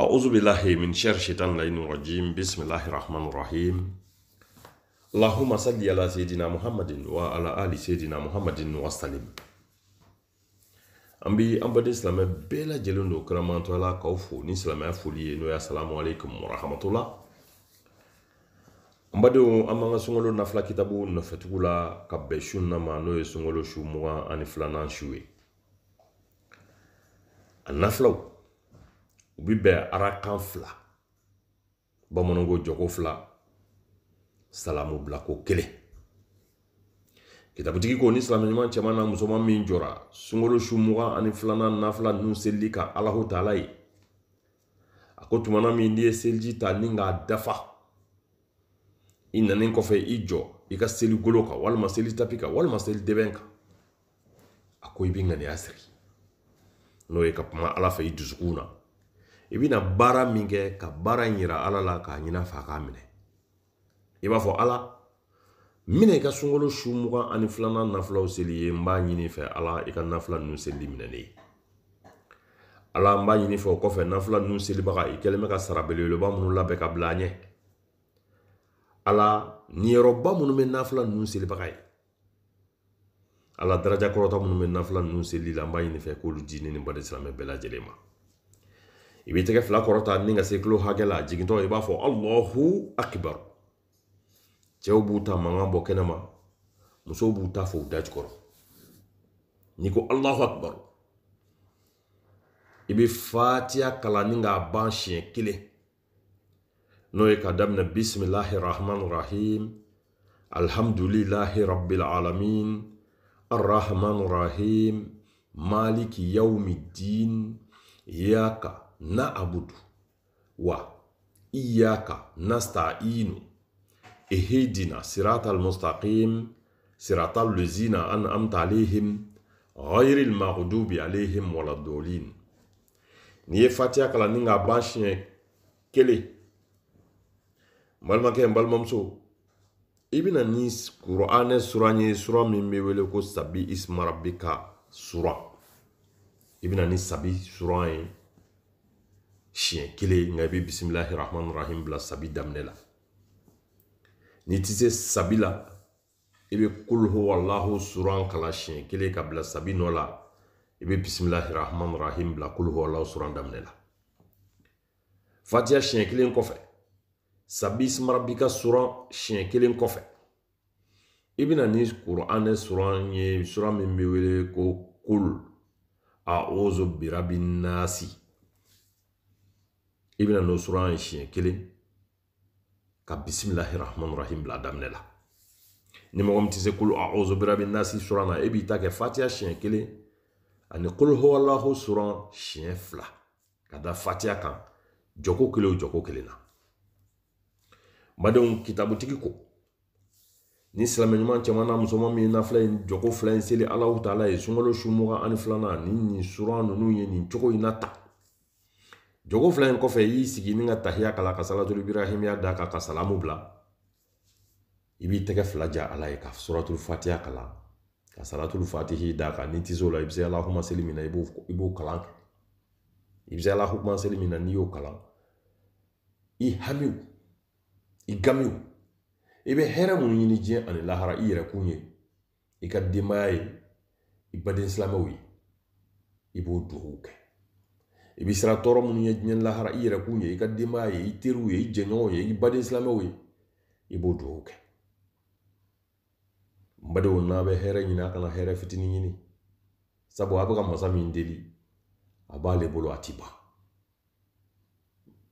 أعوذ بالله من شر الشيطان الرجيم بسم الله الرحمن الرحيم اللهم صل على سيدنا محمد وعلى آل سيدنا محمد وسلم an bi an baden silamɛ bɛɛ lajɛlen do kiramantoyala k'aw fo ni silamɛya foli ye n'o ye asalamu alaikum warahmatula an badenw an b'an ka sunkalo nafila kitabu nɔfɛtugu la ka bɛn su na ma n'o ye sunkalo su mugan ani filanan su ye a nafilaw u bi bɛn arakan fila bamananw ko jɔko fila salamu bilako kelen kitabutigi ko ni silamɛɲuman cɛman na musoman min jɔra sunkalo su mugan ani filanan nafila ninnu selili ka alahu taala ye a ko tumana min n'i ye seliji ta ni k'a dafa i nanen kɔfɛ i jɔ i ka seli golo kan walima seli tapi kan walima seli dɛbɛn kan a ko i bi ŋaniya siri n'o ye ka kuma ala fɛ i dusukun na i bɛna baara min kɛ ka baara in yira ala la k'a ɲini a k'a minɛ i b'a fɔ ala n i ka sungolo su mugan ani filanan nafilaw seli ye n b'a ɲini fɛ ala i ka nafila ninnu selili minɛ ne ye ala n b'a ɲini fɛ o kɔfɛ nafila ninnu selibaga i kɛlen bɛ ka sara belebeleba minnu labɛn ka bila a ɲɛ ala niyɔrɔba minnu bɛ nafila ninnu selibaga ye ala daraja minnu bɛ nafila ninnu selili la n b'a ɲini fɛ k'olu di ne ni baden silamɛ bɛɛ lajɛlen ma i b'i tɛgɛ fila kɔrɔta ni ka se kilo hakɛ la jigintɔ i b'a fɔ alahu akibaru cɛw b'u ta mankan bɔ kɛnɛma musow b'u ta fɔ u dajukɔrɔ n'i ko alahu i fatiya kalan ban siɲɛ kelen n'o ye ka daminɛ bisimilahi rahmani rahim alhamdulilahi rabbil alamin arrahmani rahim maliki yaumi din iyaka na abudu, wa iyaka nastainu, ehejina siratal mustaqim, siratal lezina an amta alehim, ghayri lmaghudubi alehim wala dolin. Nye fatiak la ninga bashe, kele, mal maken, mal mamsou, ibe nanis, kura ane suranyen, sura mimi wele wko sabi isma rabbe ka, sura, ibe nanis sabi suranyen, Shien kele, nga ebi bismillahirrahmanirrahim Bila sabi damne la. Nitize sabi la, Ebi kul hu walah ou suran Kala shien kele ka bila sabi nwala, Ebi bismillahirrahmanirrahim Bila kul hu walah ou suran damne la. Fatiha shien kele nko fe. Sabi ismarabika suran, Shien kele nko fe. Ebi nanis Kur'an e suran, Nye suran mimi wele ko kul, A ouzo bira bin nasi. i bɛna n'o sɔrɔ an ye siɲɛ kelen ka bisimilahi rahmani rahim bila daminɛ la ni mɔgɔ min tɛ se kolo ahozo birabi nasi sɔrɔ na e b'i ta kɛ fatiya siɲɛ kelen ani kolo hɔwalahu sɔrɔ siɲɛ fila ka da fatiya kan jɔko kelen o jɔko kelen na madenw kitabutigi ko ni silamɛ ɲuman cɛman na musoman min na filɛ in jɔko fila in seli alahu taala ye sunkalo su mugan ani filanan ni nin sura ninnu ye nin cogo in na tan jogo fila in kɔfɛ y'i sigi ni ka tahiya kala ka salatul ibrahim ya da ka ka salamu bila i b'i tɛgɛ fila ja ala ye ka suratul fatiha kala ka salatul fatihi da ka ni tɛ se o la i bɛ se alahuma seli min na i b'o kalan kɛ i bɛ se alahuma seli min na n'i y'o kalan i hamiw i gamiw i bɛ hɛrɛ minnu ɲini diɲɛ ani lahara i yɛrɛ kun ye i ka denbaya ye i baden silamɛw ye i b'o dugawu kɛ i bɛ siran tɔɔrɔ minnu ye diɲɛ lahara i yɛrɛ k'u ye i ka denbaya ye i teriw ye i jɛɲɔgɔnw ye i baden silamɛw ye i b'o dugawu kɛ n badenw n'a bɛ hɛrɛ ɲini a kana hɛrɛ fitinin ɲini sabu a bɛ ka masa min deli a b'ale bolo a ti ban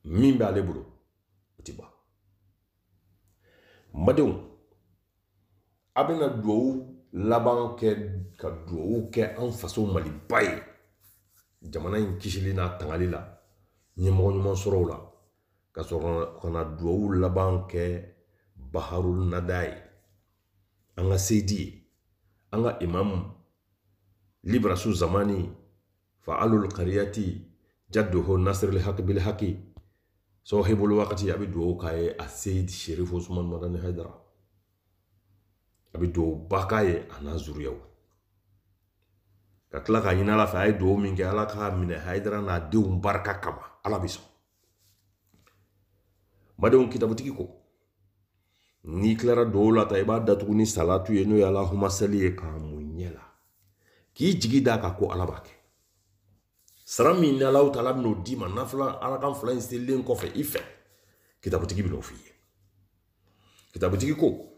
min b'ale bolo o ti ban n badenw a bɛna dugawu laban kɛ ka dugawu kɛ an faso maliba ye jamana in kisili n'a tangali la ɲɛmɔgɔ ɲuman sɔrɔw la ka sɔrɔ ka na duwawu laban kɛ baharul nada ye an ka seyidi ye an ka imamu librasu zamani fa'alul kariyati jaddoho nasiril haqi bil haqi sahibul waqti a bɛ duwawu k'a ye a seyidi sherifu usman madani haidara a bɛ duwawu ba k'a ye a n'a zuriyaw ka tila ka ɲini ala fɛ a ye dugawu min kɛ ala k'a minɛ hayidara n'a denw barika kama ala bɛ sɔn madenw kitabutigi ko n'i tilara dugawu la ta i b'a datugu ni salatu ye n'o ye alahuma seli ye k'a mun ɲɛ la k'i jigi d'a kan ko ala b'a kɛ sara min ni alaw taala ben'o d'i ma nafila kan fila in selilen kɔfɛ i fɛ kitabutigi ben'o f'i ye kitabutigi ko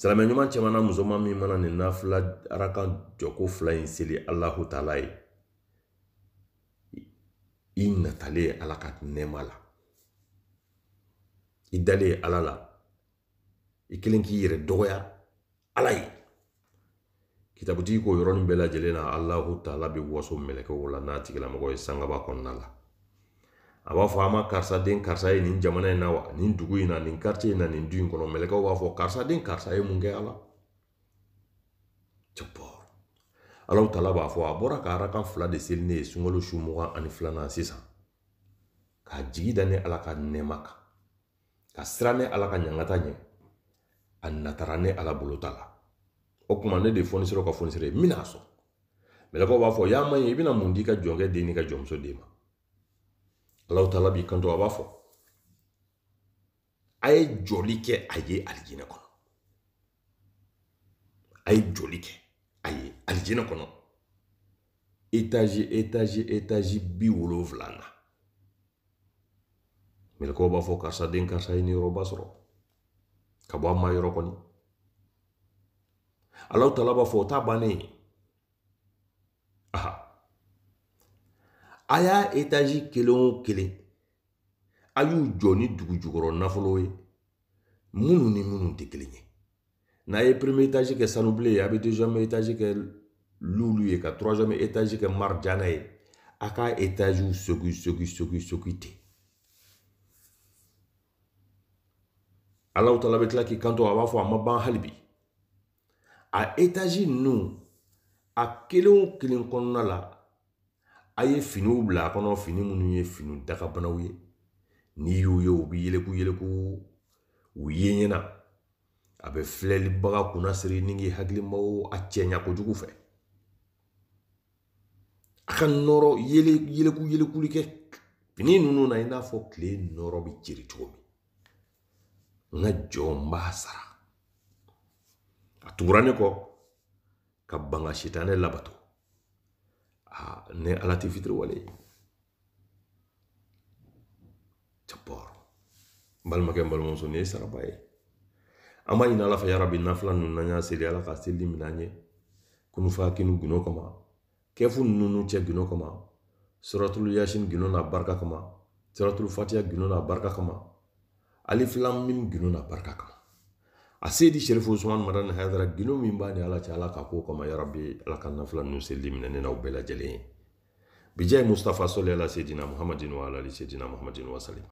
silamɛ ɲuman cɛman na musoman min mana nin nafila araka jɔko fila in seli alahu taala ye i natale ala ka nɛɛma la i dale ye ala la i kelen k'i yɛrɛ dɔgɔya ala ye kitabutigi ko yɔrɔnin bɛɛ lajɛlen na alahu taala bɛ waso mɛlɛkɛw la n'a tigilamɔgɔ ye sangaba kɔnɔna la a b'a fɔ a ma karisa den karisa ye nin jamana in na wa nin dugu in na nin quartier in na nin du in kɔnɔ mɛlɛkɛw b'a fɔ karisa den karisa ye mun kɛ a la jabbar alahu taala b'a fɔ a bɔra ka arakan fila de seli ne ye sunkalo su mugan ani filanan sisan k'a jigi da ne ala ka nɛɛma kan ka sira ne ala ka ɲangata ɲɛ a natara ne ala bolo ta la o kuma ne de fɔnisere ka fɔnisere ye n bɛna sɔn mɛlɛkɛw b'a fɔ yaa ma ɲi i bɛna mun di i ka jɔnkɛ den n'i ka jɔnmuso den ma alahu taala b'i kanto a b'a fɔ a ye joli kɛ a ye alijinɛ kɔnɔ a ye joli kɛ a ye alijinɛ kɔnɔ etazi etazi etazi bi wolonfila na mɛlɛkɛw b'a fɔ karisa den karisa ye niyɔrɔba sɔrɔ ka bɔ a ma yɔrɔ kɔni alahu taala b'a fɔ o t'a bannen ye Aya etaji etazi kelen o kelen a y'u jɔ ni dugu nafolo ye minnu ni minnu n'a ye premier étage kɛ sanubilen ye a bɛ deuxième étage kɛ lulu ye ka troisième étage kɛ marijana ye a ka étagew sogi sogi sogi sogi ten tala bɛ tila k'i kanto a b'a fɔ a ma ban a étage ninnu a kelen o kelen la a ye finiw bila kɔnɔ fini minnu ye fini dagabanaw ye n'i y'u ye u bɛ yeleku yeleku u ye ɲɛna a bɛ filɛlibaga kunnasiri ni k'i hakilimaw a cɛɲa kojugu fɛ a ka nɔrɔ yele yeleku yelekuli kɛ fini ninnu na i n'a fɔ tile nɔrɔ bɛ jeri cogo min n ka jɔ n b'a sara a tugura ne kɔ ka ban ka sitanɛ labato a ah, ne ala tɛ fitiriwale ye jabbar n balimakɛ n balimamuso nin ye saraba ye an b'a ɲini ala fɛ yarabi nafila ninnu n'an y'a seli ala ka selili minɛ an ye kunufa kinu gundo kama kɛfu ninnu cɛ gundo kama suratul yasin gundo n'a barika kama suratul fatiha gundo n'a barika kama alifilamin gundo n'a barika kama a seedi di sherifu usman madan haidara gino min ba ni ala cɛ ala ka ko kama ya rabbi ala ka nafila ninnu selili minɛ ne n'aw bɛɛ lajɛlen ye bijai mustafa sole ala sedina muhammadin wa ala ali sedina muhammadin wa salim